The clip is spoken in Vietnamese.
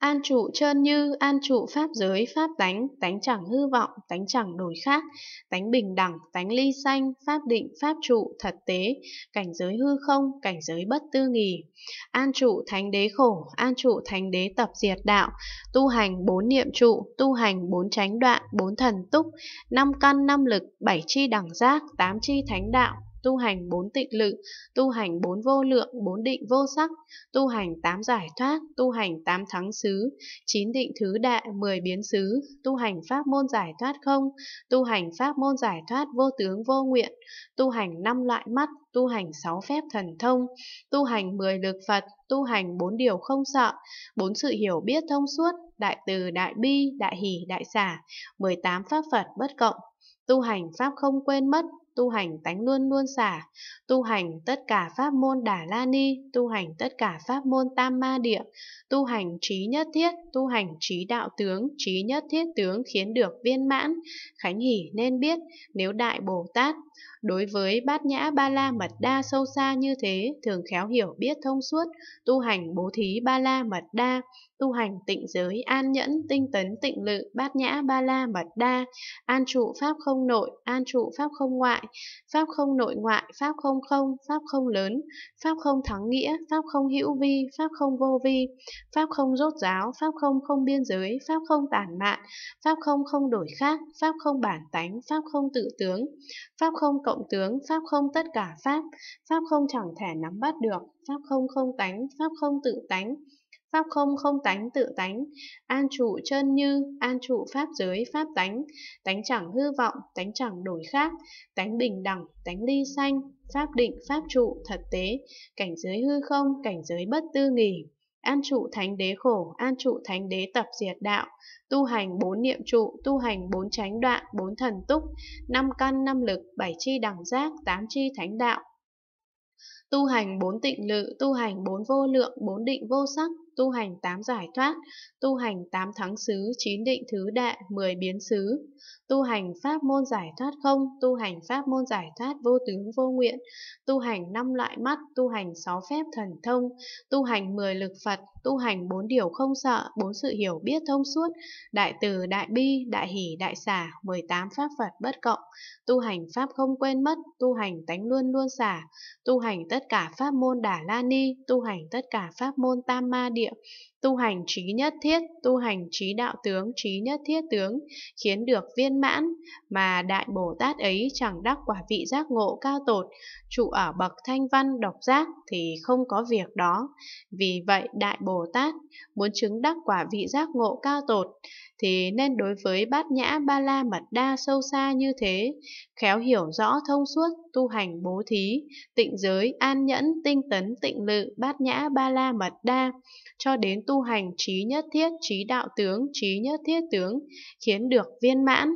An trụ trơn như, an trụ pháp giới, pháp tánh, tánh chẳng hư vọng, tánh chẳng đổi khác, tánh bình đẳng, tánh ly xanh, pháp định, pháp trụ, thật tế, cảnh giới hư không, cảnh giới bất tư nghì. An trụ thánh đế khổ, an trụ thánh đế tập diệt đạo, tu hành bốn niệm trụ, tu hành bốn chánh đoạn, bốn thần túc, năm căn năm lực, bảy chi đẳng giác, tám chi thánh đạo, tu hành bốn tịnh lự, tu hành bốn vô lượng, bốn định vô sắc, tu hành tám giải thoát, tu hành tám thắng xứ, chín định thứ đại, mười biến xứ, tu hành pháp môn giải thoát không, tu hành pháp môn giải thoát vô tướng vô nguyện, tu hành năm loại mắt, tu hành sáu phép thần thông, tu hành mười lực Phật, tu hành bốn điều không sợ, bốn sự hiểu biết thông suốt, đại từ, đại bi, đại hỷ, đại xả, mười tám pháp Phật bất cộng, tu hành pháp không quên mất, tu hành tánh luôn luôn xả, tu hành tất cả pháp môn đà la ni, tu hành tất cả pháp môn tam ma địa, tu hành trí nhất thiết, tu hành trí đạo tướng, trí nhất thiết tướng khiến được viên mãn. Khánh Hỷ nên biết, nếu Đại Bồ Tát Đối với bát nhã ba la mật đa sâu xa như thế, thường khéo hiểu biết thông suốt, tu hành bố thí ba la mật đa, tu hành tịnh giới an nhẫn tinh tấn tịnh lự bát nhã ba la mật đa, an trụ pháp không nội, an trụ pháp không ngoại, pháp không nội ngoại, pháp không không, pháp không lớn, pháp không thắng nghĩa, pháp không hữu vi, pháp không vô vi, pháp không rốt ráo pháp không không biên giới, pháp không tản mạn, pháp không không đổi khác, pháp không bản tánh, pháp không tự tướng, pháp không cộng tướng, pháp không tất cả pháp, pháp không chẳng thể nắm bắt được, pháp không không tánh, pháp không tự tánh, pháp không không tánh tự tánh, an trụ chân như, an trụ pháp giới pháp tánh, tánh chẳng hư vọng, tánh chẳng đổi khác, tánh bình đẳng, tánh ly sanh, pháp định, pháp trụ, thật tế, cảnh giới hư không, cảnh giới bất tư nghỉ. An trụ thánh đế khổ, an trụ thánh đế tập diệt đạo, tu hành bốn niệm trụ, tu hành bốn chánh đoạn, bốn thần túc, năm căn năm lực, bảy chi đẳng giác, tám chi thánh đạo tu hành bốn tịnh lự, tu hành bốn vô lượng, bốn định vô sắc, tu hành tám giải thoát, tu hành tám thắng xứ, chín định thứ đệ, mười biến xứ, tu hành pháp môn giải thoát không, tu hành pháp môn giải thoát vô tướng vô nguyện, tu hành năm loại mắt, tu hành sáu phép thần thông, tu hành mười lực Phật, tu hành bốn điều không sợ, bốn sự hiểu biết thông suốt, đại từ, đại bi, đại hỷ, đại xả, mười tám pháp Phật bất cộng, tu hành pháp không quên mất, tu hành tánh luôn luôn xả, tu hành tất tất cả pháp môn Đà La Ni, tu hành tất cả pháp môn Tam Ma Địa, tu hành trí nhất thiết, tu hành trí đạo tướng, trí nhất thiết tướng, khiến được viên mãn, mà Đại Bồ Tát ấy chẳng đắc quả vị giác ngộ cao tột, trụ ở bậc thanh văn độc giác thì không có việc đó. Vì vậy Đại Bồ Tát muốn chứng đắc quả vị giác ngộ cao tột, thì nên đối với bát nhã ba la mật đa sâu xa như thế, khéo hiểu rõ thông suốt, tu hành bố thí, tịnh giới, an nhẫn, tinh tấn, tịnh lự, bát nhã ba la mật đa, cho đến tu hành trí nhất thiết trí đạo tướng, trí nhất thiết tướng, khiến được viên mãn.